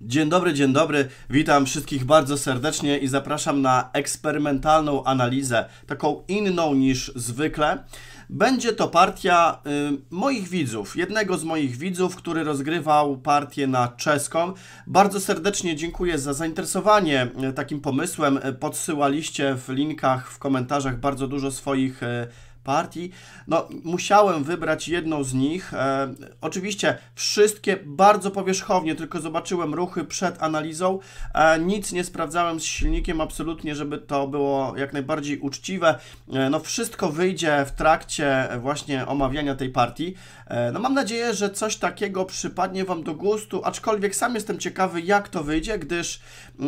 Dzień dobry, dzień dobry. Witam wszystkich bardzo serdecznie i zapraszam na eksperymentalną analizę, taką inną niż zwykle. Będzie to partia y, moich widzów, jednego z moich widzów, który rozgrywał partię na czeską. Bardzo serdecznie dziękuję za zainteresowanie y, takim pomysłem. Podsyłaliście w linkach, w komentarzach bardzo dużo swoich y, partii. No, musiałem wybrać jedną z nich. E, oczywiście wszystkie bardzo powierzchownie, tylko zobaczyłem ruchy przed analizą. E, nic nie sprawdzałem z silnikiem absolutnie, żeby to było jak najbardziej uczciwe. E, no, wszystko wyjdzie w trakcie właśnie omawiania tej partii. E, no, mam nadzieję, że coś takiego przypadnie Wam do gustu, aczkolwiek sam jestem ciekawy, jak to wyjdzie, gdyż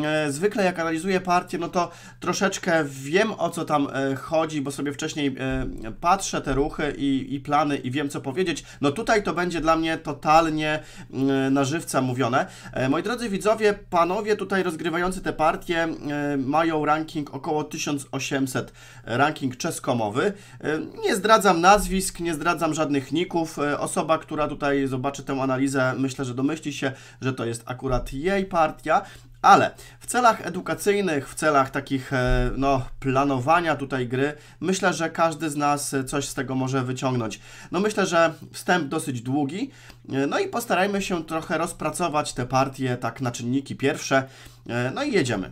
e, zwykle jak analizuję partię, no to troszeczkę wiem o co tam e, chodzi, bo sobie wcześniej patrzę te ruchy i, i plany i wiem co powiedzieć, no tutaj to będzie dla mnie totalnie mm, na żywca mówione. E, moi drodzy widzowie, panowie tutaj rozgrywający te partie e, mają ranking około 1800, ranking czeskomowy. E, nie zdradzam nazwisk, nie zdradzam żadnych ników. Osoba, która tutaj zobaczy tę analizę, myślę, że domyśli się, że to jest akurat jej partia, ale w celach edukacyjnych, w celach takich e, no, planowania tutaj gry, myślę, że każdy z nas e, coś z tego może wyciągnąć. No myślę, że wstęp dosyć długi, e, no i postarajmy się trochę rozpracować te partie tak na czynniki pierwsze, no i jedziemy.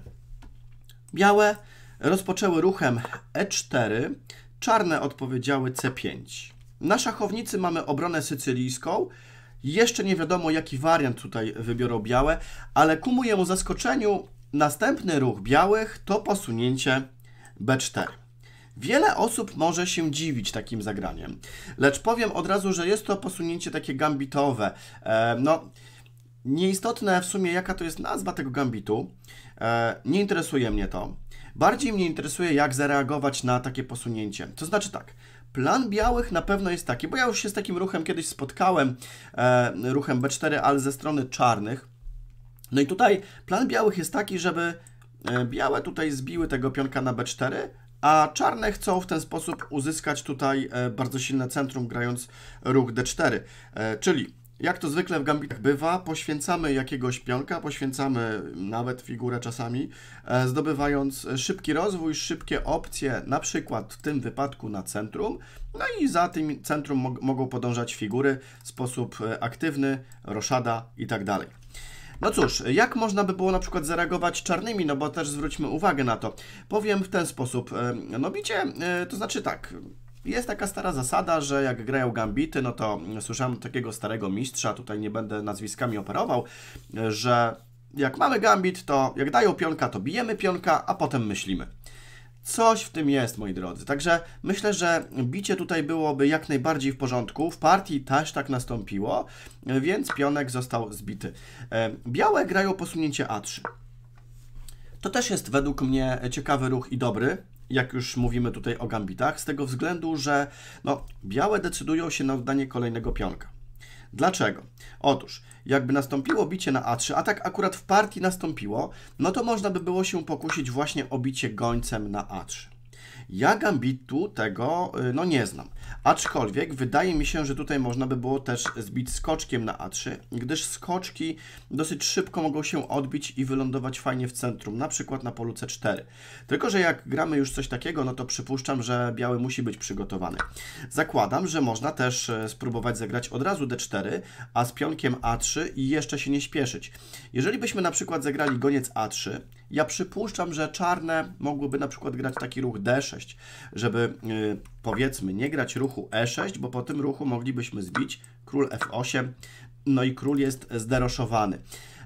Białe rozpoczęły ruchem E4, czarne odpowiedziały C5. Na szachownicy mamy obronę sycylijską, jeszcze nie wiadomo, jaki wariant tutaj wybiorą białe, ale ku mojemu zaskoczeniu następny ruch białych to posunięcie B4. Wiele osób może się dziwić takim zagraniem, lecz powiem od razu, że jest to posunięcie takie gambitowe. E, no, nieistotne w sumie jaka to jest nazwa tego gambitu, e, nie interesuje mnie to. Bardziej mnie interesuje, jak zareagować na takie posunięcie. To znaczy tak, Plan białych na pewno jest taki, bo ja już się z takim ruchem kiedyś spotkałem, e, ruchem B4, ale ze strony czarnych. No i tutaj plan białych jest taki, żeby e, białe tutaj zbiły tego pionka na B4, a czarne chcą w ten sposób uzyskać tutaj e, bardzo silne centrum, grając ruch D4, e, czyli jak to zwykle w gambitach bywa, poświęcamy jakiegoś pionka, poświęcamy nawet figurę czasami, e, zdobywając szybki rozwój, szybkie opcje, na przykład w tym wypadku na centrum, no i za tym centrum mogą podążać figury w sposób e, aktywny, roszada i tak dalej. No cóż, jak można by było na przykład zareagować czarnymi, no bo też zwróćmy uwagę na to. Powiem w ten sposób, e, no bicie, to znaczy tak, jest taka stara zasada, że jak grają gambity, no to słyszałem takiego starego mistrza, tutaj nie będę nazwiskami operował, że jak mamy gambit, to jak dają pionka, to bijemy pionka, a potem myślimy. Coś w tym jest, moi drodzy. Także myślę, że bicie tutaj byłoby jak najbardziej w porządku. W partii też tak nastąpiło, więc pionek został zbity. E, białe grają posunięcie A3. To też jest według mnie ciekawy ruch i dobry jak już mówimy tutaj o gambitach, z tego względu, że no, białe decydują się na oddanie kolejnego pionka. Dlaczego? Otóż, jakby nastąpiło bicie na A3, a tak akurat w partii nastąpiło, no to można by było się pokusić właśnie o bicie gońcem na A3. Ja gambitu tego y, no nie znam. Aczkolwiek wydaje mi się, że tutaj można by było też zbić skoczkiem na A3, gdyż skoczki dosyć szybko mogą się odbić i wylądować fajnie w centrum, na przykład na polu C4. Tylko, że jak gramy już coś takiego, no to przypuszczam, że biały musi być przygotowany. Zakładam, że można też e, spróbować zagrać od razu D4, a z pionkiem A3 i jeszcze się nie śpieszyć. Jeżeli byśmy na przykład zagrali goniec A3, ja przypuszczam, że czarne mogłyby na przykład grać taki ruch D6, żeby e, powiedzmy nie grać ruchu e6, bo po tym ruchu moglibyśmy zbić król f8, no i król jest zderoszowany.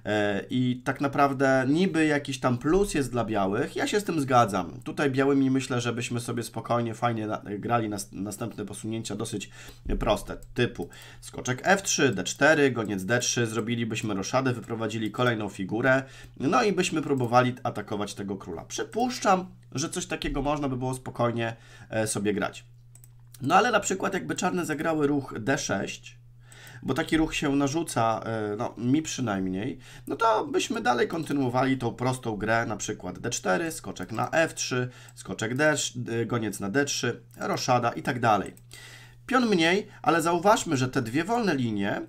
E, I tak naprawdę niby jakiś tam plus jest dla białych, ja się z tym zgadzam. Tutaj białymi myślę, żebyśmy sobie spokojnie, fajnie grali nas, następne posunięcia dosyć proste, typu skoczek F3, D4, goniec D3, zrobilibyśmy roszadę, wyprowadzili kolejną figurę, no i byśmy próbowali atakować tego króla. Przypuszczam, że coś takiego można by było spokojnie e, sobie grać. No ale na przykład jakby czarne zagrały ruch D6, bo taki ruch się narzuca, e, no mi przynajmniej, no to byśmy dalej kontynuowali tą prostą grę, na przykład D4, skoczek na F3, skoczek D, e, goniec na D3, roszada i tak dalej. Pion mniej, ale zauważmy, że te dwie wolne linie,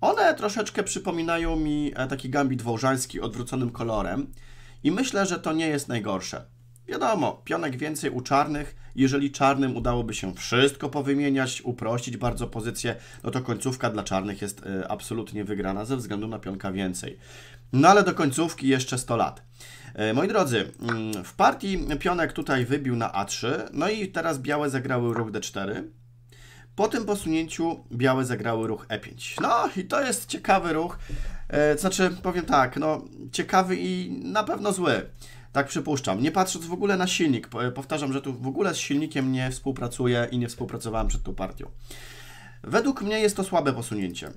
one troszeczkę przypominają mi e, taki gambit wołżański odwróconym kolorem i myślę, że to nie jest najgorsze. Wiadomo, pionek więcej u czarnych. Jeżeli czarnym udałoby się wszystko powymieniać, uprościć bardzo pozycję, no to końcówka dla czarnych jest e, absolutnie wygrana ze względu na pionka więcej. No ale do końcówki jeszcze 100 lat. E, moi drodzy, mm, w partii pionek tutaj wybił na A3, no i teraz białe zagrały ruch D4. Po tym posunięciu białe zagrały ruch E5. No i to jest ciekawy ruch, e, znaczy powiem tak, no ciekawy i na pewno zły. Tak przypuszczam. Nie patrząc w ogóle na silnik, e, powtarzam, że tu w ogóle z silnikiem nie współpracuję i nie współpracowałem przed tą partią. Według mnie jest to słabe posunięcie.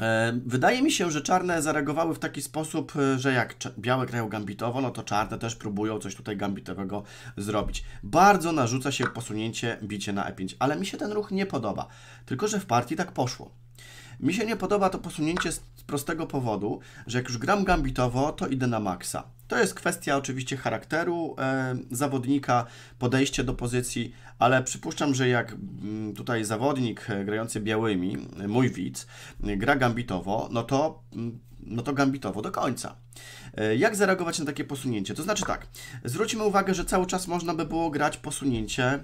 E, wydaje mi się, że czarne zareagowały w taki sposób, e, że jak białe grają gambitowo, no to czarne też próbują coś tutaj gambitowego zrobić. Bardzo narzuca się posunięcie bicie na e5, ale mi się ten ruch nie podoba. Tylko, że w partii tak poszło. Mi się nie podoba to posunięcie z prostego powodu, że jak już gram gambitowo, to idę na maksa. To jest kwestia oczywiście charakteru e, zawodnika, podejście do pozycji, ale przypuszczam, że jak mm, tutaj zawodnik e, grający białymi, e, mój widz, gra gambitowo, no to, mm, no to gambitowo do końca. Jak zareagować na takie posunięcie? To znaczy tak, zwróćmy uwagę, że cały czas można by było grać posunięcie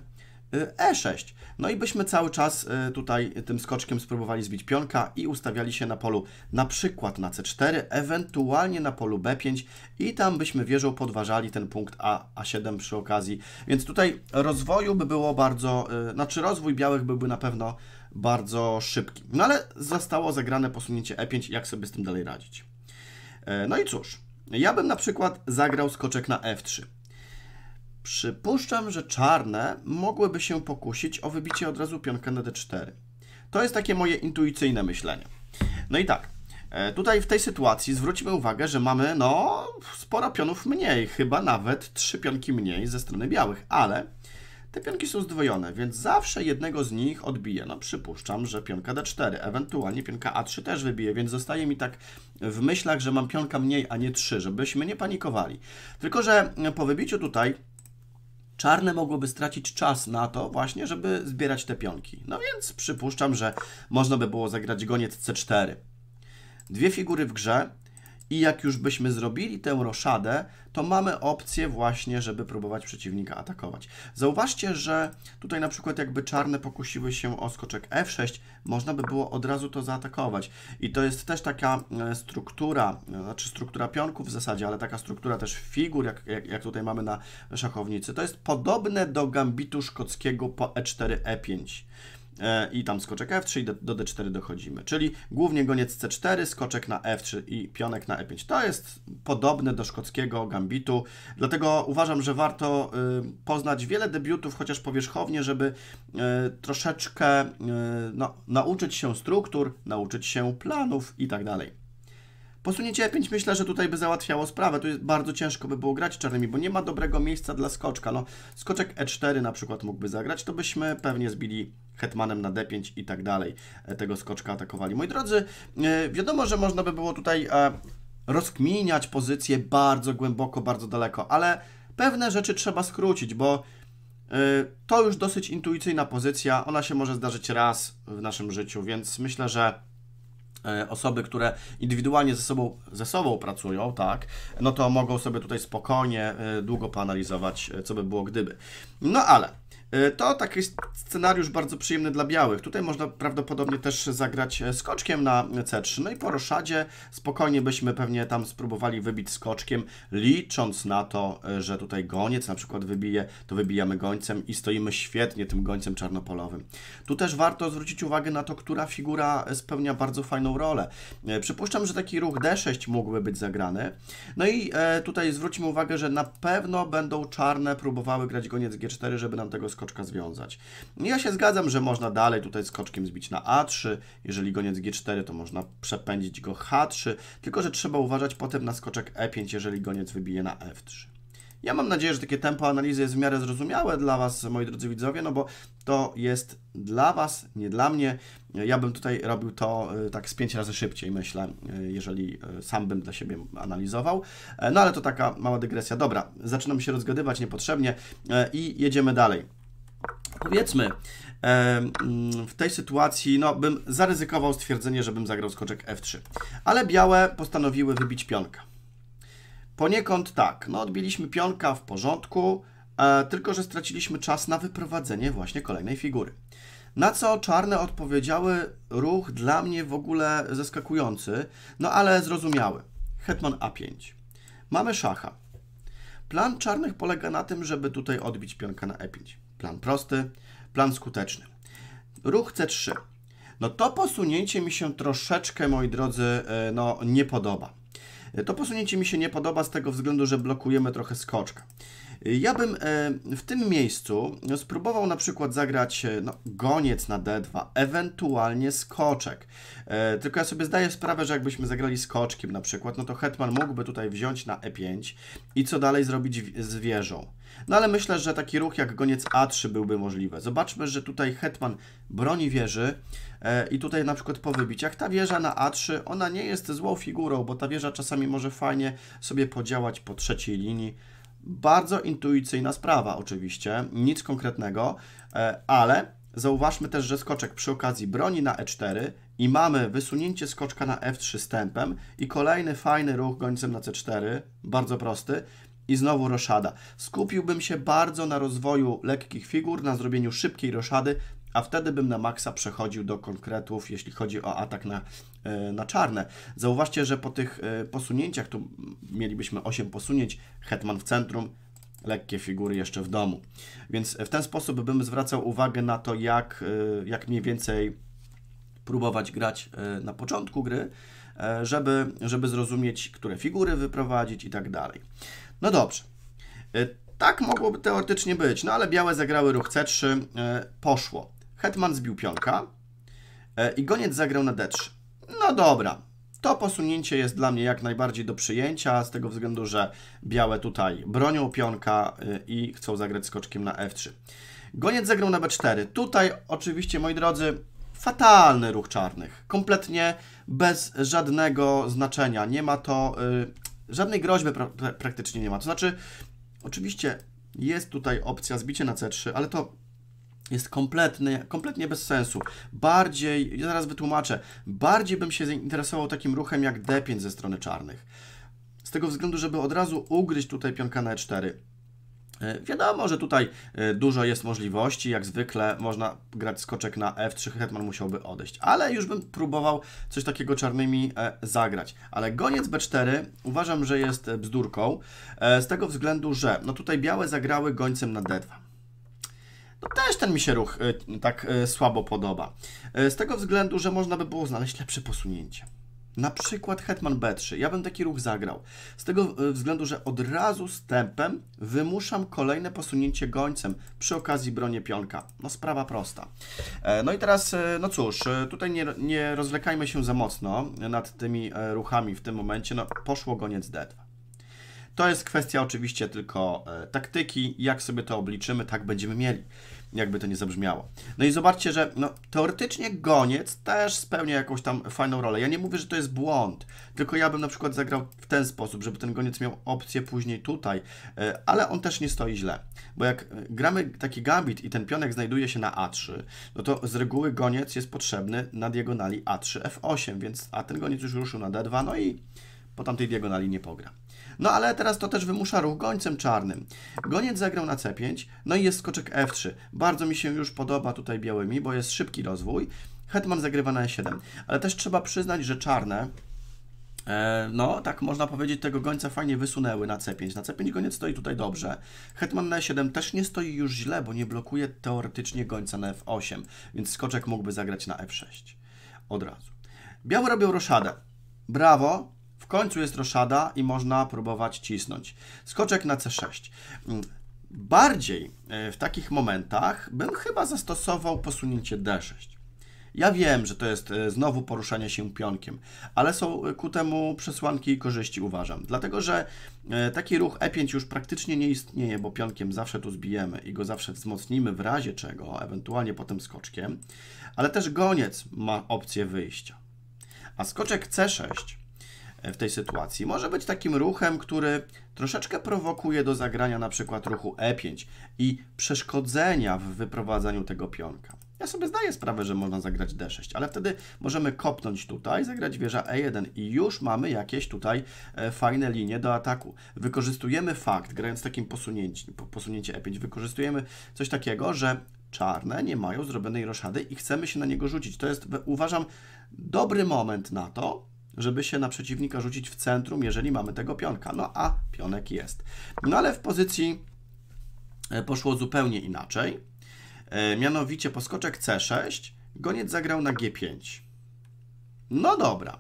E6. E no i byśmy cały czas e, tutaj tym skoczkiem spróbowali zbić pionka i ustawiali się na polu na przykład na C4, ewentualnie na polu B5 i tam byśmy wieżą podważali ten punkt A, A7 przy okazji. Więc tutaj rozwoju by było bardzo, e, znaczy rozwój białych byłby na pewno bardzo szybki. No ale zostało zagrane posunięcie E5, jak sobie z tym dalej radzić. No i cóż, ja bym na przykład zagrał skoczek na F3. Przypuszczam, że czarne mogłyby się pokusić o wybicie od razu pionka na d4. To jest takie moje intuicyjne myślenie. No i tak, e, tutaj w tej sytuacji zwróćmy uwagę, że mamy no sporo pionów mniej, chyba nawet trzy pionki mniej ze strony białych, ale te pionki są zdwojone, więc zawsze jednego z nich odbije. No przypuszczam, że pionka D4, ewentualnie pionka A3 też wybije, więc zostaje mi tak w myślach, że mam pionka mniej, a nie 3, żebyśmy nie panikowali. Tylko, że po wybiciu tutaj czarne mogłoby stracić czas na to właśnie, żeby zbierać te pionki. No więc przypuszczam, że można by było zagrać goniec C4. Dwie figury w grze, i jak już byśmy zrobili tę roszadę, to mamy opcję właśnie, żeby próbować przeciwnika atakować. Zauważcie, że tutaj na przykład jakby czarne pokusiły się o skoczek F6, można by było od razu to zaatakować. I to jest też taka e, struktura, e, znaczy struktura pionków w zasadzie, ale taka struktura też figur, jak, jak, jak tutaj mamy na szachownicy. To jest podobne do gambitu szkockiego po E4, E5. E, i tam skoczek F3 i do, D4 dochodzimy. Czyli głównie goniec C4, skoczek na F3 i pionek na E5. To jest podobne do szkockiego gambitu, dlatego uważam, że warto y, poznać wiele debiutów, chociaż powierzchownie, żeby y, troszeczkę y, no, nauczyć się struktur, nauczyć się planów i tak dalej. Posunięcie E5 myślę, że tutaj by załatwiało sprawę. Tu jest bardzo ciężko by było grać czarnymi, bo nie ma dobrego miejsca dla skoczka. No, skoczek E4 na przykład mógłby zagrać, to byśmy pewnie zbili hetmanem na D5 i tak dalej e, tego skoczka atakowali. Moi drodzy, e, wiadomo, że można by było tutaj e, rozkminiać pozycję bardzo głęboko, bardzo daleko, ale pewne rzeczy trzeba skrócić, bo to już dosyć intuicyjna pozycja, ona się może zdarzyć raz w naszym życiu, więc myślę, że E, osoby, które indywidualnie ze sobą, ze sobą pracują, tak, no to mogą sobie tutaj spokojnie, e, długo poanalizować, e, co by było gdyby. No ale E, to taki scenariusz bardzo przyjemny dla białych. Tutaj można prawdopodobnie też zagrać e, skoczkiem na C3. No i po roszadzie spokojnie byśmy pewnie tam spróbowali wybić skoczkiem, licząc na to, e, że tutaj goniec na przykład wybije, to wybijamy gońcem i stoimy świetnie tym gońcem czarnopolowym. Tu też warto zwrócić uwagę na to, która figura spełnia bardzo fajną rolę. Przypuszczam, że taki ruch D6 mógłby być zagrany. No i tutaj zwróćmy uwagę, że na pewno będą czarne próbowały grać goniec G4, żeby nam tego skoczyć skoczka związać. Ja się zgadzam, że można dalej tutaj skoczkiem zbić na A3, jeżeli goniec G4, to można przepędzić go H3, tylko że trzeba uważać potem na skoczek E5, jeżeli goniec wybije na F3. Ja mam nadzieję, że takie tempo analizy jest w miarę zrozumiałe dla Was, moi drodzy widzowie, no bo to jest dla Was, nie dla mnie. Ja bym tutaj robił to e, tak z pięć razy szybciej, myślę, e, jeżeli e, sam bym dla siebie analizował. No ale to taka mała dygresja. Dobra, zaczynam się rozgadywać niepotrzebnie i jedziemy dalej. Powiedzmy, mm, w tej sytuacji no, bym zaryzykował stwierdzenie, żebym zagrał skoczek F3. Ale białe postanowiły wybić pionka. Poniekąd tak, no odbiliśmy pionka w porządku, e, tylko że straciliśmy czas na wyprowadzenie właśnie kolejnej figury. Na co czarne odpowiedziały ruch dla mnie w ogóle zaskakujący, no ale zrozumiały. Hetman A5. Mamy szacha. Plan czarnych polega na tym, żeby tutaj odbić pionka na E5 plan prosty, plan skuteczny. Ruch C3. No to posunięcie mi się troszeczkę, moi drodzy, e, no nie podoba. E, to posunięcie mi się nie podoba z tego względu, że blokujemy trochę skoczka. E, ja bym w tym miejscu spróbował na przykład zagrać no, goniec na d2, ewentualnie skoczek. Tylko ja sobie zdaję sprawę, że jakbyśmy zagrali skoczkiem na przykład, no to hetman mógłby tutaj wziąć na e5 i co dalej zrobić z wieżą. No ale myślę, że taki ruch jak goniec A3 byłby możliwy. Zobaczmy, że tutaj hetman broni wieży e, i tutaj na przykład po wybiciach ta wieża na A3, ona nie jest złą figurą, bo ta wieża czasami może fajnie sobie podziałać po trzeciej linii. Bardzo intuicyjna sprawa oczywiście, nic konkretnego, e, ale Zauważmy też, że skoczek przy okazji broni na e4 i mamy wysunięcie skoczka na f3 stępem i kolejny fajny ruch gońcem na c4, bardzo prosty i znowu roszada. Skupiłbym się bardzo na rozwoju lekkich figur, na zrobieniu szybkiej roszady, a wtedy bym na maksa przechodził do konkretów, jeśli chodzi o atak na, e, na czarne. Zauważcie, że po tych e, posunięciach, tu mielibyśmy 8 posunięć, hetman w centrum, lekkie figury jeszcze w domu. Więc w ten sposób bym zwracał uwagę na to, jak, e, jak mniej więcej próbować grać na początku gry, żeby, żeby zrozumieć, które figury wyprowadzić i tak dalej. No dobrze. E, tak mogłoby teoretycznie być, no ale białe zagrały ruch C3, e, poszło. Hetman zbił pionka e, i goniec zagrał na D3. No dobra, to posunięcie jest dla mnie jak najbardziej do przyjęcia, z tego względu, że białe tutaj bronią pionka i chcą zagrać skoczkiem na F3. Goniec zagrał na B4. Tutaj oczywiście, moi drodzy, fatalny ruch czarnych. Kompletnie bez żadnego znaczenia. Nie ma to żadnej groźby pra praktycznie nie ma. To znaczy, oczywiście jest tutaj opcja zbicie na C3, ale to jest kompletnie, kompletnie bez sensu. Bardziej, ja zaraz wytłumaczę, bardziej bym się zainteresował takim ruchem jak D5 ze strony czarnych. Z tego względu, żeby od razu ugryźć tutaj pionka na E4 E, wiadomo, że tutaj e, dużo jest możliwości, jak zwykle można grać skoczek na F3, hetman musiałby odejść, ale już bym próbował coś takiego czarnymi e, zagrać. Ale goniec B4 uważam, że jest bzdurką, z tego względu, że no tutaj białe zagrały gońcem na D2. No też ten mi się ruch tak słabo podoba, z tego względu, że można by było znaleźć lepsze posunięcie. Na przykład hetman b3. Ja bym taki ruch zagrał. Z tego e, względu, że od razu z tempem wymuszam kolejne posunięcie gońcem. Przy okazji bronię pionka. No sprawa prosta. E, no i teraz, e, no cóż, tutaj nie, nie rozlekajmy się za mocno nad tymi ruchami w tym momencie. No poszło goniec d2. To jest kwestia oczywiście tylko e, taktyki, jak sobie to obliczymy, tak będziemy mieli jakby to nie zabrzmiało. No i zobaczcie, że no, teoretycznie goniec też spełnia jakąś tam fajną rolę. Ja nie mówię, że to jest błąd, tylko ja bym na przykład zagrał w ten sposób, żeby ten goniec miał opcję później tutaj, e, ale on też nie stoi źle, bo jak e, gramy taki gambit i ten pionek znajduje się na A3, no to z reguły goniec jest potrzebny na diagonali A3, F8, więc a ten goniec już ruszył na D2, no i po tamtej diagonali nie pogra. No ale teraz to też wymusza ruch gońcem czarnym. Goniec zagrał na C5, no i jest skoczek F3. Bardzo mi się już podoba tutaj białymi, bo jest szybki rozwój. Hetman zagrywa na E7, ale też trzeba przyznać, że czarne e, no, tak można powiedzieć, tego gońca fajnie wysunęły na C5. Na C5 goniec stoi tutaj dobrze. Hetman na E7 też nie stoi już źle, bo nie blokuje teoretycznie gońca na F8, więc skoczek mógłby zagrać na F6 od razu. Biały robią roszadę. Brawo, końcu jest roszada i można próbować cisnąć. Skoczek na C6. Mm, bardziej e, w takich momentach bym chyba zastosował posunięcie D6. Ja wiem, że to jest e, znowu poruszanie się pionkiem, ale są e, ku temu przesłanki i korzyści, uważam. Dlatego, że taki ruch E5 już praktycznie nie istnieje, bo pionkiem zawsze tu zbijemy i go zawsze wzmocnimy w razie czego, ewentualnie potem skoczkiem, ale też goniec ma opcję wyjścia. A skoczek C6 w tej sytuacji. Może być takim ruchem, który troszeczkę prowokuje do zagrania na przykład ruchu e5 i przeszkodzenia w wyprowadzaniu tego pionka. Ja sobie zdaję sprawę, że można zagrać d6, ale wtedy możemy kopnąć tutaj, zagrać wieża e1 i już mamy jakieś tutaj e, fajne linie do ataku. Wykorzystujemy fakt, grając takim posunięciem, posunięcie e5, wykorzystujemy coś takiego, że czarne nie mają zrobionej roszady i chcemy się na niego rzucić. To jest, uważam, dobry moment na to, żeby się na przeciwnika rzucić w centrum, jeżeli mamy tego pionka. No a pionek jest. No ale w pozycji e, poszło zupełnie inaczej. E, mianowicie poskoczek C6, goniec zagrał na G5. No dobra,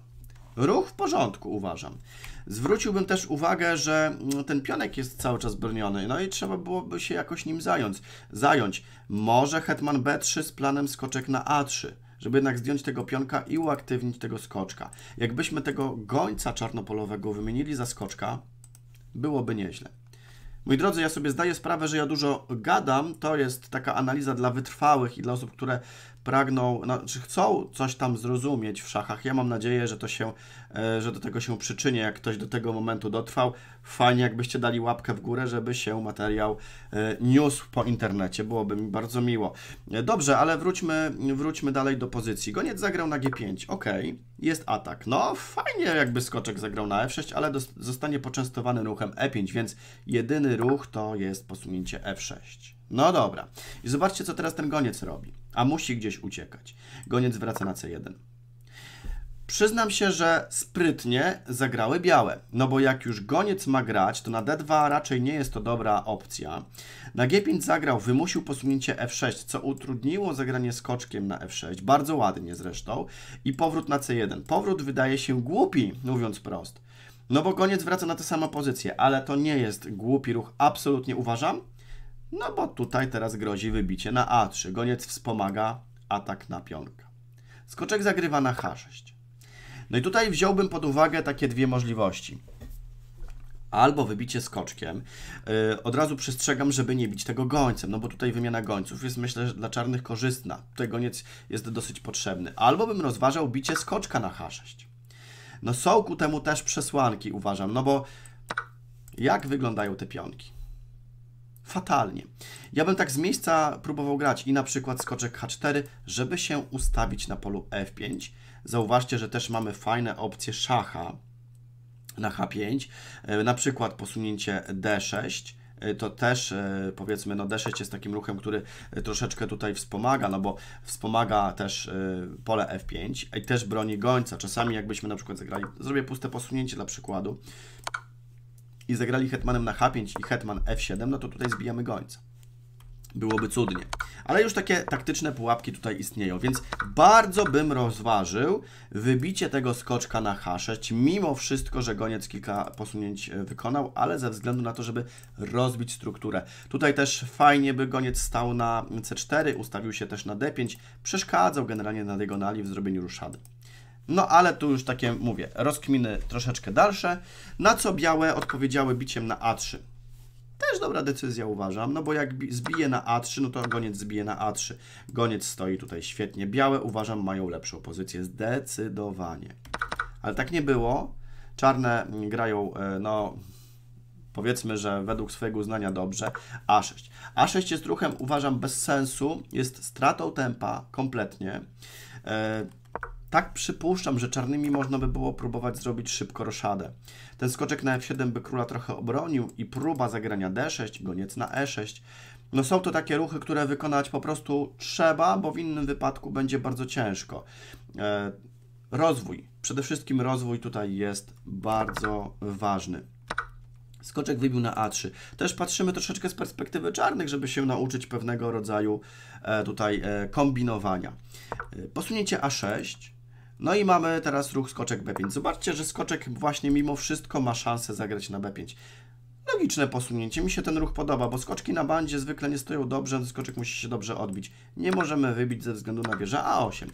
ruch w porządku uważam. Zwróciłbym też uwagę, że mm, ten pionek jest cały czas broniony, no i trzeba byłoby się jakoś nim zająć. zająć. Może hetman B3 z planem skoczek na A3 żeby jednak zdjąć tego pionka i uaktywnić tego skoczka. Jakbyśmy tego gońca czarnopolowego wymienili za skoczka, byłoby nieźle. Mój drodzy, ja sobie zdaję sprawę, że ja dużo gadam. To jest taka analiza dla wytrwałych i dla osób, które pragną, znaczy chcą coś tam zrozumieć w szachach. Ja mam nadzieję, że to się, e, że do tego się przyczynię, jak ktoś do tego momentu dotrwał. Fajnie, jakbyście dali łapkę w górę, żeby się materiał e, niósł po internecie. Byłoby mi bardzo miło. E, dobrze, ale wróćmy, wróćmy dalej do pozycji. Goniec zagrał na G5, ok, jest atak. No, fajnie jakby skoczek zagrał na F6, ale zostanie poczęstowany ruchem E5, więc jedyny ruch to jest posunięcie F6. No dobra. I zobaczcie, co teraz ten goniec robi. A musi gdzieś uciekać. Goniec wraca na C1. Przyznam się, że sprytnie zagrały białe, no bo jak już goniec ma grać, to na D2 raczej nie jest to dobra opcja. Na G5 zagrał, wymusił posunięcie F6, co utrudniło zagranie skoczkiem na F6, bardzo ładnie zresztą, i powrót na C1. Powrót wydaje się głupi, mówiąc prost. No bo goniec wraca na tę samą pozycję, ale to nie jest głupi ruch, absolutnie uważam. No bo tutaj teraz grozi wybicie na A3. Goniec wspomaga atak na pionka. Skoczek zagrywa na H6. No i tutaj wziąłbym pod uwagę takie dwie możliwości. Albo wybicie skoczkiem. Y, od razu przestrzegam, żeby nie bić tego gońcem, no bo tutaj wymiana gońców jest myślę że dla czarnych korzystna. Tutaj goniec jest dosyć potrzebny. Albo bym rozważał bicie skoczka na H6. No są ku temu też przesłanki, uważam, no bo jak wyglądają te pionki? fatalnie. Ja bym tak z miejsca próbował grać i na przykład skoczek H4, żeby się ustawić na polu F5. Zauważcie, że też mamy fajne opcje szacha na H5, e, na przykład posunięcie D6, e, to też e, powiedzmy, no D6 jest takim ruchem, który troszeczkę tutaj wspomaga, no bo wspomaga też pole F5 i też broni gońca. Czasami jakbyśmy na przykład zagrali, zrobię puste posunięcie dla przykładu, i zagrali hetmanem na h5 i hetman f7, no to tutaj zbijamy gońca. Byłoby cudnie. Ale już takie taktyczne pułapki tutaj istnieją, więc bardzo bym rozważył wybicie tego skoczka na h6, mimo wszystko, że goniec kilka posunięć e, wykonał, ale ze względu na to, żeby rozbić strukturę. Tutaj też fajnie by goniec stał na c4, ustawił się też na d5, przeszkadzał generalnie na diagonali w zrobieniu ruszady. No ale tu już takie, mówię, rozkminy troszeczkę dalsze. Na co białe odpowiedziały biciem na A3. Też dobra decyzja uważam, no bo jak zbije na A3, no to goniec zbije na A3. Goniec stoi tutaj świetnie. Białe uważam mają lepszą pozycję, zdecydowanie. Ale tak nie było. Czarne mm, grają, e, no powiedzmy, że według swojego uznania dobrze, A6. A6 jest ruchem, uważam, bez sensu, jest stratą tempa kompletnie. E, tak przypuszczam, że czarnymi można by było próbować zrobić szybko roszadę. Ten skoczek na f7 by króla trochę obronił i próba zagrania d6, goniec na e6. No są to takie ruchy, które wykonać po prostu trzeba, bo w innym wypadku będzie bardzo ciężko. E, rozwój, przede wszystkim rozwój tutaj jest bardzo ważny. Skoczek wybił na A3. Też patrzymy troszeczkę z perspektywy czarnych, żeby się nauczyć pewnego rodzaju e, tutaj e, kombinowania. E, posunięcie A6 no i mamy teraz ruch skoczek B5. Zobaczcie, że skoczek właśnie mimo wszystko ma szansę zagrać na B5. Logiczne posunięcie, mi się ten ruch podoba, bo skoczki na bandzie zwykle nie stoją dobrze, no skoczek musi się dobrze odbić. Nie możemy wybić ze względu na wieżę A8.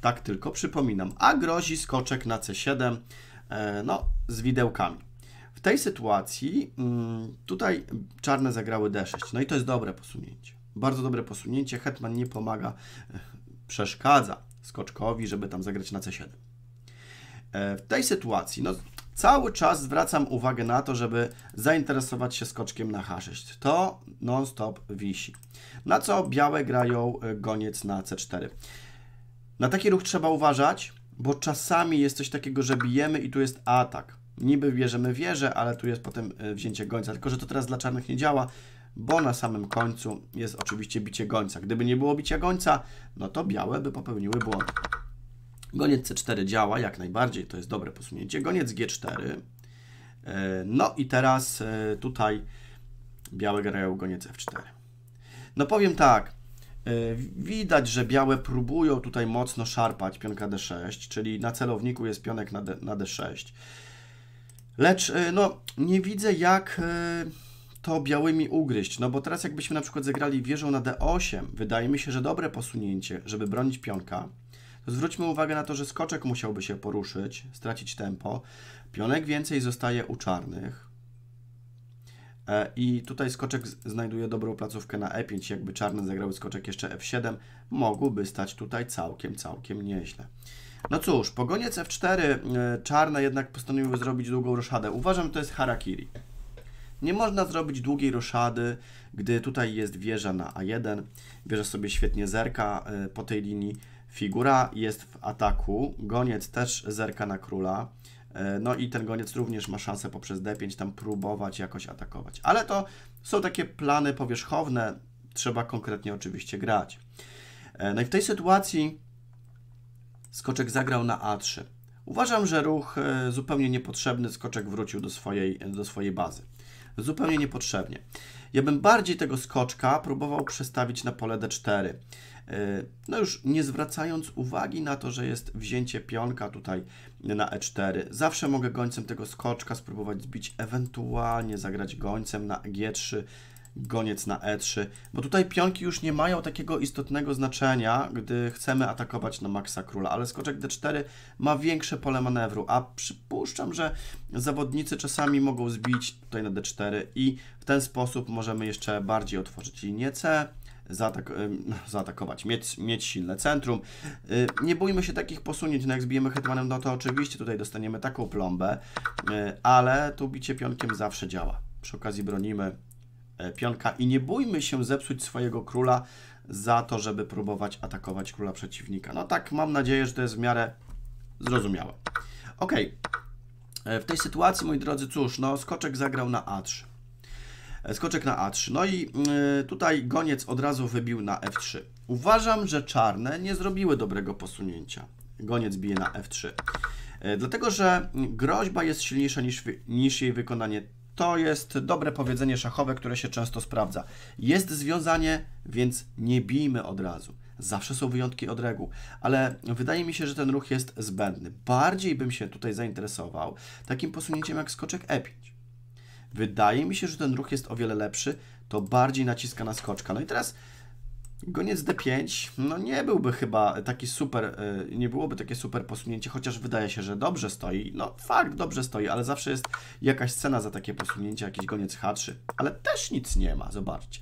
Tak tylko przypominam. A grozi skoczek na C7, e, no, z widełkami. W tej sytuacji mm, tutaj czarne zagrały D6, no i to jest dobre posunięcie. Bardzo dobre posunięcie, hetman nie pomaga, e, przeszkadza. Skoczkowi, żeby tam zagrać na C7. E, w tej sytuacji, no, cały czas zwracam uwagę na to, żeby zainteresować się skoczkiem na H6. To non-stop wisi. Na co białe grają e, goniec na C4. Na taki ruch trzeba uważać, bo czasami jest coś takiego, że bijemy i tu jest atak. Niby bierzemy wieżę, ale tu jest potem e, wzięcie gońca, tylko że to teraz dla czarnych nie działa, bo na samym końcu jest oczywiście bicie gońca. Gdyby nie było bicia gońca, no to białe by popełniły błąd. Goniec C4 działa jak najbardziej, to jest dobre posunięcie. Goniec G4. E, no i teraz e, tutaj białe grają goniec F4. No powiem tak, e, widać, że białe próbują tutaj mocno szarpać pionka D6, czyli na celowniku jest pionek na, D, 6 Lecz no, nie widzę jak to białymi ugryźć, no bo teraz jakbyśmy na przykład zagrali wieżą na d8, wydaje mi się, że dobre posunięcie, żeby bronić pionka, to zwróćmy uwagę na to, że skoczek musiałby się poruszyć, stracić tempo, pionek więcej zostaje u czarnych e, i tutaj skoczek znajduje dobrą placówkę na e5, jakby czarne zagrały skoczek jeszcze f7, mogłyby stać tutaj całkiem, całkiem nieźle. No cóż, po goniec f4 e, czarne jednak postanowiły zrobić długą roszadę. Uważam, że to jest harakiri. Nie można zrobić długiej roszady, gdy tutaj jest wieża na A1. Wieża sobie świetnie zerka e, po tej linii. Figura jest w ataku, goniec też zerka na króla. E, no i ten goniec również ma szansę poprzez D5 tam próbować jakoś atakować. Ale to są takie plany powierzchowne, trzeba konkretnie oczywiście grać. E, no i w tej sytuacji skoczek zagrał na A3. Uważam, że ruch zupełnie niepotrzebny, skoczek wrócił do swojej, do swojej bazy. Zupełnie niepotrzebnie. Ja bym bardziej tego skoczka próbował przestawić na pole D4. Y, no już nie zwracając uwagi na to, że jest wzięcie pionka tutaj na E4. Zawsze mogę gońcem tego skoczka spróbować zbić, ewentualnie zagrać gońcem na G3, goniec na E3, bo tutaj pionki już nie mają takiego istotnego znaczenia, gdy chcemy atakować na maksa króla, ale skoczek D4 ma większe pole manewru, a przypuszczam, że zawodnicy czasami mogą zbić tutaj na D4 i w ten sposób możemy jeszcze bardziej otworzyć linię C, zaatak zaatakować, mieć, mieć silne centrum. Y, nie bójmy się takich posunięć, no jak zbijemy hetmanem, no to oczywiście tutaj dostaniemy taką plombę, y, ale tu bicie pionkiem zawsze działa. Przy okazji bronimy E, pionka i nie bójmy się zepsuć swojego króla za to, żeby próbować atakować króla przeciwnika. No tak, mam nadzieję, że to jest w miarę zrozumiałe. Ok, e, w tej sytuacji, moi drodzy, cóż, no skoczek zagrał na A3. E, skoczek na A3. No i tutaj goniec od razu wybił na F3. Uważam, że czarne nie zrobiły dobrego posunięcia. Goniec bije na F3. dlatego, że groźba jest silniejsza niż, niż jej wykonanie to jest dobre powiedzenie szachowe, które się często sprawdza. Jest związanie, więc nie bijmy od razu. Zawsze są wyjątki od reguł, ale wydaje mi się, że ten ruch jest zbędny. Bardziej bym się tutaj zainteresował takim posunięciem jak skoczek E5. Wydaje mi się, że ten ruch jest o wiele lepszy, to bardziej naciska na skoczka. No i teraz Goniec D5, no nie byłby chyba taki super, e, nie byłoby takie super posunięcie, chociaż wydaje się, że dobrze stoi. No fakt, dobrze stoi, ale zawsze jest jakaś cena za takie posunięcie, jakiś goniec H3. Ale też nic nie ma, zobaczcie.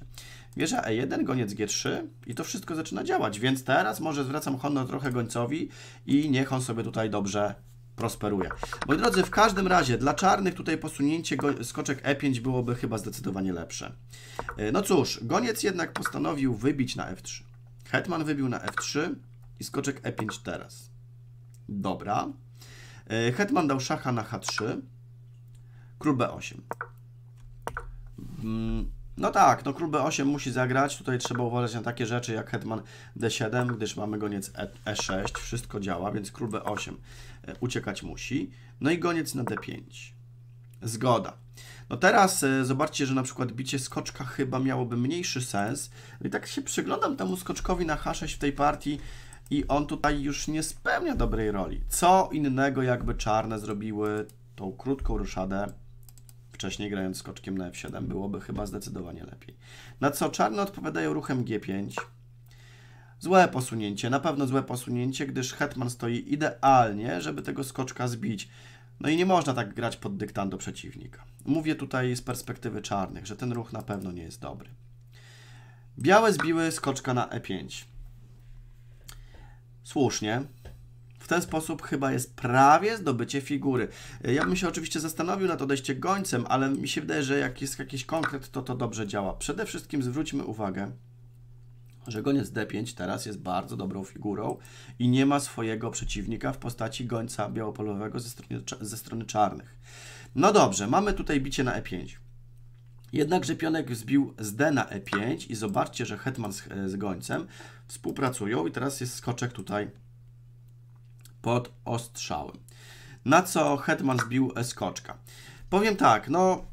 Wieża E1, goniec G3 i to wszystko zaczyna działać, więc teraz może zwracam honor trochę gońcowi i niech on sobie tutaj dobrze prosperuje. Moi drodzy, w każdym razie dla czarnych tutaj posunięcie go, skoczek E5 byłoby chyba zdecydowanie lepsze. E, no cóż, goniec jednak postanowił wybić na F3. Hetman wybił na F3 i skoczek E5 teraz. Dobra. E, Hetman dał szacha na H3. Król B8. No tak, no król b8 musi zagrać. Tutaj trzeba uważać na takie rzeczy jak hetman d7, gdyż mamy goniec e, e6. Wszystko działa, więc król b8 e, uciekać musi. No i goniec na d5. Zgoda. No teraz e, zobaczcie, że na przykład bicie skoczka chyba miałoby mniejszy sens. No I tak się przyglądam temu skoczkowi na h6 w tej partii i on tutaj już nie spełnia dobrej roli. Co innego jakby czarne zrobiły tą krótką ruszadę? wcześniej grając skoczkiem na F7. Byłoby chyba zdecydowanie lepiej. Na co czarne odpowiadają ruchem G5. Złe posunięcie, na pewno złe posunięcie, gdyż hetman stoi idealnie, żeby tego skoczka zbić. No i nie można tak grać pod dyktando przeciwnika. Mówię tutaj z perspektywy czarnych, że ten ruch na pewno nie jest dobry. Białe zbiły skoczka na E5. Słusznie, w ten sposób chyba jest prawie zdobycie figury. E, ja bym się oczywiście zastanowił nad odejściem gońcem, ale mi się wydaje, że jak jest jakiś konkret, to to dobrze działa. Przede wszystkim zwróćmy uwagę, że goniec D5 teraz jest bardzo dobrą figurą i nie ma swojego przeciwnika w postaci gońca białopolowego ze strony, ze strony czarnych. No dobrze, mamy tutaj bicie na E5. Jednakże pionek zbił z D na E5 i zobaczcie, że hetman z, e, z gońcem współpracują i teraz jest skoczek tutaj pod ostrzałem. Na co Hetman zbił skoczka. Powiem tak, no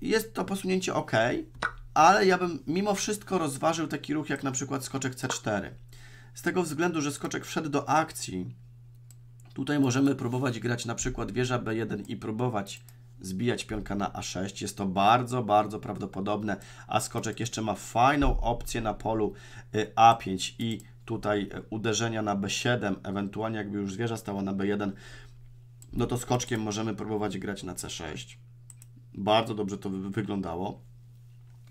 jest to posunięcie ok, ale ja bym mimo wszystko rozważył taki ruch jak na przykład skoczek C4. Z tego względu, że skoczek wszedł do akcji, tutaj możemy próbować grać na przykład wieża B1 i próbować zbijać pionka na A6. Jest to bardzo, bardzo prawdopodobne, a skoczek jeszcze ma fajną opcję na polu y, A5 i tutaj e, uderzenia na B7, ewentualnie jakby już zwierzę stała na B1, no to skoczkiem możemy próbować grać na C6. Bardzo dobrze to by wyglądało.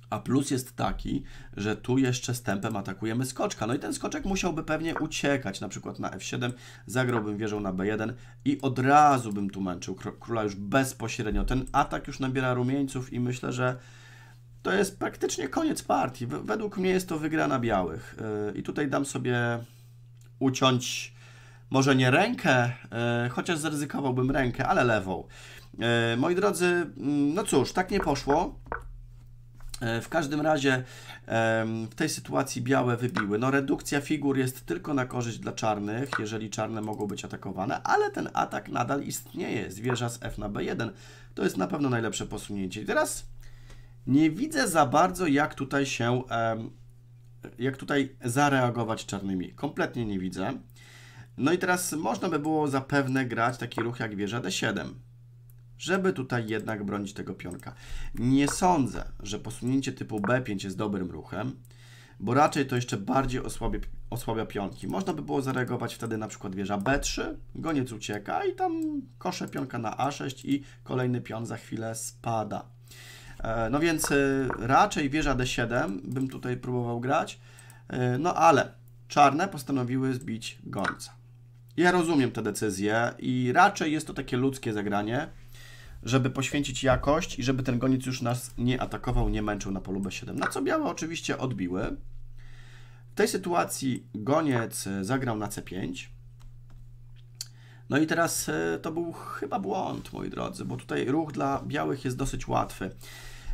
A plus jest taki, że tu jeszcze stępem atakujemy skoczka. No i ten skoczek musiałby pewnie uciekać, na przykład na F7, zagrałbym wieżą na B1 i od razu bym tu męczył króla już bezpośrednio. Ten atak już nabiera rumieńców i myślę, że to jest praktycznie koniec partii. Według mnie jest to wygrana białych. Y, I tutaj dam sobie uciąć może nie rękę, y, chociaż zaryzykowałbym rękę, ale lewą. Y, moi drodzy, mm, no cóż, tak nie poszło. W każdym razie w tej sytuacji białe wybiły. No redukcja figur jest tylko na korzyść dla czarnych, jeżeli czarne mogą być atakowane, ale ten atak nadal istnieje. Zwierza z F na B1 to jest na pewno najlepsze posunięcie. I teraz nie widzę za bardzo, jak tutaj się, jak tutaj zareagować czarnymi. Kompletnie nie widzę. No i teraz można by było zapewne grać taki ruch jak wieża d7, żeby tutaj jednak bronić tego pionka. Nie sądzę, że posunięcie typu b5 jest dobrym ruchem, bo raczej to jeszcze bardziej osłabia, osłabia pionki. Można by było zareagować wtedy na przykład wieża b3, goniec ucieka i tam kosze pionka na a6 i kolejny pion za chwilę spada. E, no więc e, raczej wieża D7 bym tutaj próbował grać, e, no ale czarne postanowiły zbić gońca. Ja rozumiem tę decyzję i raczej jest to takie ludzkie zagranie, żeby poświęcić jakość i żeby ten goniec już nas nie atakował, nie męczył na polu B7. Na co białe oczywiście odbiły. W tej sytuacji goniec zagrał na C5, no i teraz e, to był chyba błąd, moi drodzy, bo tutaj ruch dla białych jest dosyć łatwy.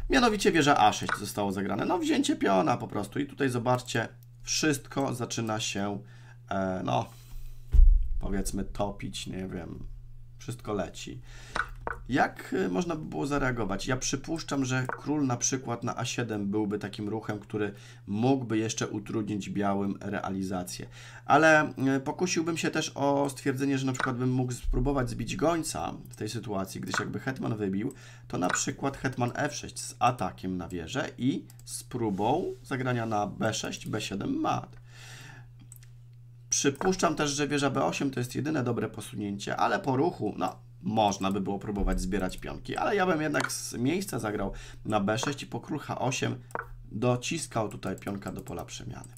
Mianowicie wieża A6 zostało zagrane. No wzięcie piona po prostu. I tutaj zobaczcie, wszystko zaczyna się, e, no, powiedzmy topić, nie wiem, wszystko leci. Jak y, można by było zareagować? Ja przypuszczam, że król na przykład na A7 byłby takim ruchem, który mógłby jeszcze utrudnić białym realizację. Ale y, pokusiłbym się też o stwierdzenie, że na przykład bym mógł spróbować zbić gońca w tej sytuacji, gdyż jakby hetman wybił, to na przykład hetman F6 z atakiem na wieżę i z próbą zagrania na B6, B7 mat. Przypuszczam też, że wieża B8 to jest jedyne dobre posunięcie, ale po ruchu, no można by było próbować zbierać pionki, ale ja bym jednak z miejsca zagrał na B6 i po król H8 dociskał tutaj pionka do pola przemiany.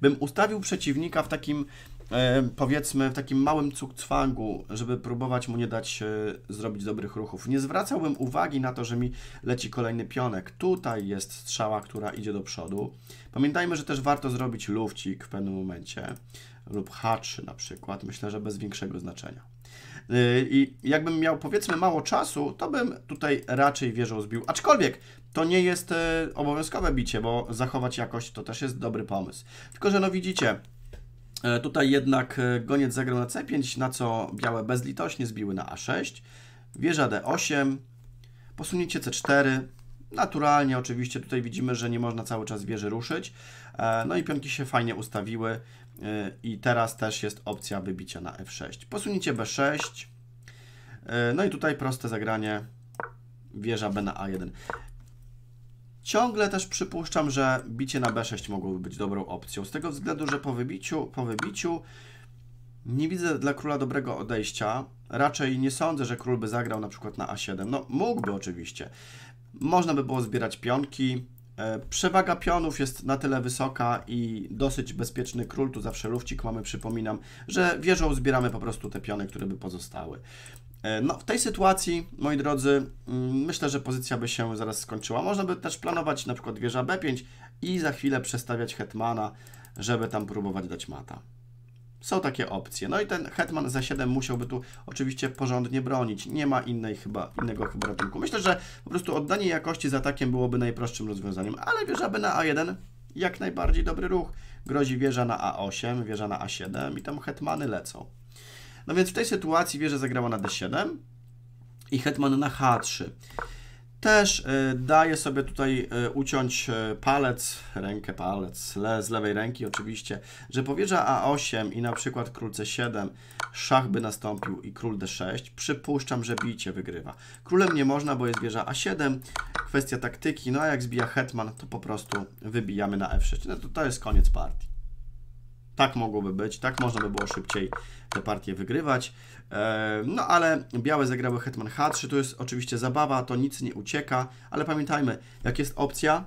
Bym ustawił przeciwnika w takim, e, powiedzmy, w takim małym cukcwangu, żeby próbować mu nie dać e, zrobić dobrych ruchów. Nie zwracałbym uwagi na to, że mi leci kolejny pionek. Tutaj jest strzała, która idzie do przodu. Pamiętajmy, że też warto zrobić lufcik w pewnym momencie lub H3 na przykład. Myślę, że bez większego znaczenia. Y, I jakbym miał powiedzmy mało czasu, to bym tutaj raczej wieżą zbił. Aczkolwiek to nie jest y, obowiązkowe bicie, bo zachować jakość to też jest dobry pomysł. Tylko, że no widzicie, y, tutaj jednak goniec zagrał na C5, na co białe bezlitośnie zbiły na A6. Wieża D8, posunięcie C4, Naturalnie oczywiście tutaj widzimy, że nie można cały czas wieży ruszyć. E, no i pionki się fajnie ustawiły. E, i teraz też jest opcja wybicia na F6. Posunięcie B6, e, no i tutaj proste zagranie, wieża B na A1. Ciągle też przypuszczam, że bicie na B6 mogłoby być dobrą opcją, z tego względu, że po wybiciu, po wybiciu nie widzę dla króla dobrego odejścia. Raczej nie sądzę, że król by zagrał na przykład na A7. No, mógłby oczywiście. Można by było zbierać pionki, E, przewaga pionów jest na tyle wysoka i dosyć bezpieczny król, tu zawsze lufcik mamy, przypominam, że wieżą zbieramy po prostu te piony, które by pozostały. E, no, w tej sytuacji, moi drodzy, mm, myślę, że pozycja by się zaraz skończyła. Można by też planować na przykład wieża B5 i za chwilę przestawiać hetmana, żeby tam próbować dać mata. Są takie opcje. No i ten hetman za 7 musiałby tu oczywiście porządnie bronić. Nie ma innej chyba, innego chyba ratunku. Myślę, że po prostu oddanie jakości z atakiem byłoby najprostszym rozwiązaniem, ale wieża by na A1 jak najbardziej dobry ruch. Grozi wieża na A8, wieża na A7 i tam hetmany lecą. No więc w tej sytuacji wieża zagrała na D7 i hetman na H3. Też e, daję sobie tutaj e, uciąć e, palec, rękę, palec le, z lewej ręki oczywiście, że powierza A8 i na przykład król C7, szach by nastąpił i król D6. Przypuszczam, że bicie wygrywa. Królem nie można, bo jest wieża A7, kwestia taktyki, no a jak zbija hetman, to po prostu wybijamy na F6. No to, to jest koniec partii. Tak mogłoby być, tak można by było szybciej te partie wygrywać. E, no ale białe zagrały Hetman H3, to jest oczywiście zabawa, to nic nie ucieka, ale pamiętajmy, jak jest opcja,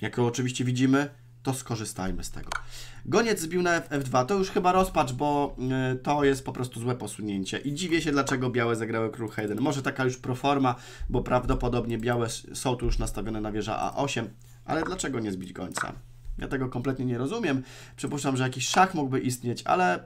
jaką oczywiście widzimy, to skorzystajmy z tego. Goniec zbił na F2, to już chyba rozpacz, bo e, to jest po prostu złe posunięcie i dziwię się, dlaczego białe zagrały król H1. Może taka już proforma, bo prawdopodobnie białe są tu już nastawione na wieża A8, ale dlaczego nie zbić gońca? Ja tego kompletnie nie rozumiem. Przypuszczam, że jakiś szach mógłby istnieć, ale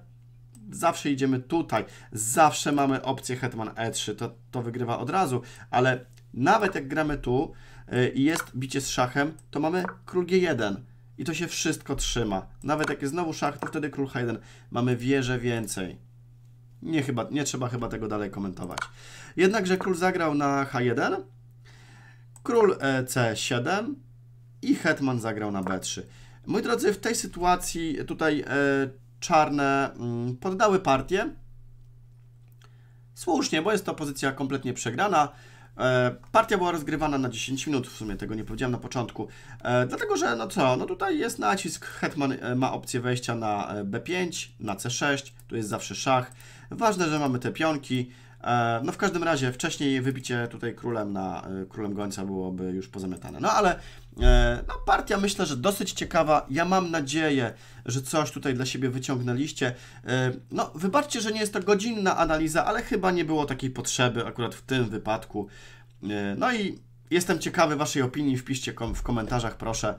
zawsze idziemy tutaj. Zawsze mamy opcję hetman e3, to, to wygrywa od razu, ale nawet jak gramy tu y, i jest bicie z szachem, to mamy król g1 i to się wszystko trzyma. Nawet jak jest znowu szach, to wtedy król h1. Mamy wieżę więcej. Nie, chyba, nie trzeba chyba tego dalej komentować. Jednakże król zagrał na h1, król e, c7, i hetman zagrał na b3. Moi drodzy, w tej sytuacji tutaj e, czarne mm, poddały partię. Słusznie, bo jest to pozycja kompletnie przegrana. E, partia była rozgrywana na 10 minut, w sumie tego nie powiedziałem na początku, e, dlatego że no co, no tutaj jest nacisk, hetman ma opcję wejścia na b5, na c6, tu jest zawsze szach, ważne, że mamy te pionki, no w każdym razie wcześniej wybicie tutaj królem na królem gońca byłoby już pozamiatane, no ale E, no, partia myślę, że dosyć ciekawa. Ja mam nadzieję, że coś tutaj dla siebie wyciągnęliście. E, no, wybaczcie, że nie jest to godzinna analiza, ale chyba nie było takiej potrzeby akurat w tym wypadku. E, no i jestem ciekawy Waszej opinii. Wpiszcie kom w komentarzach, proszę,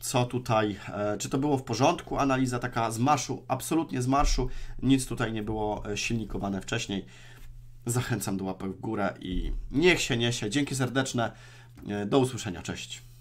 co tutaj, czy to było w porządku. Analiza taka z marszu, absolutnie z marszu. Nic tutaj nie było silnikowane wcześniej. Zachęcam do łapek w górę i niech się niesie. Dzięki serdeczne. Do usłyszenia, cześć.